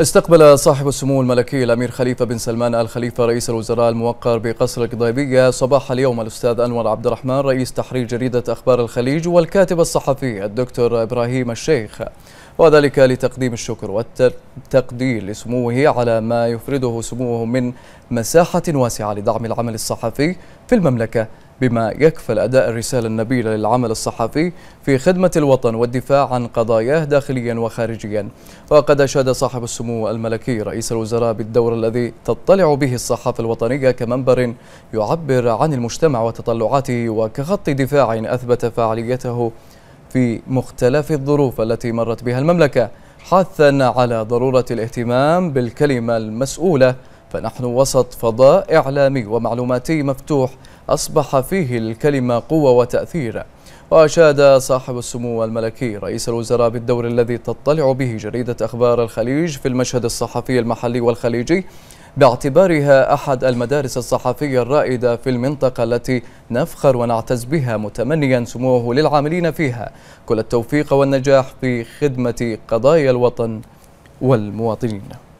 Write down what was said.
استقبل صاحب السمو الملكي الأمير خليفة بن سلمان آل خليفة رئيس الوزراء الموقر بقصر القضيبية صباح اليوم الأستاذ أنور عبد الرحمن رئيس تحرير جريدة أخبار الخليج والكاتب الصحفي الدكتور إبراهيم الشيخ وذلك لتقديم الشكر والتقدير لسموه على ما يفرده سموه من مساحة واسعة لدعم العمل الصحفي في المملكة بما يكفل أداء الرسالة النبيلة للعمل الصحفي في خدمة الوطن والدفاع عن قضاياه داخليا وخارجيا وقد أشاد صاحب السمو الملكي رئيس الوزراء بالدور الذي تطلع به الصحافة الوطنية كمنبر يعبر عن المجتمع وتطلعاته وكخط دفاع أثبت فعاليته في مختلف الظروف التي مرت بها المملكة حثا على ضرورة الاهتمام بالكلمة المسؤولة فنحن وسط فضاء إعلامي ومعلوماتي مفتوح أصبح فيه الكلمة قوة وتأثير وأشاد صاحب السمو الملكي رئيس الوزراء بالدور الذي تطلع به جريدة أخبار الخليج في المشهد الصحفي المحلي والخليجي باعتبارها أحد المدارس الصحفية الرائدة في المنطقة التي نفخر ونعتز بها متمنيا سموه للعاملين فيها كل التوفيق والنجاح في خدمة قضايا الوطن والمواطنين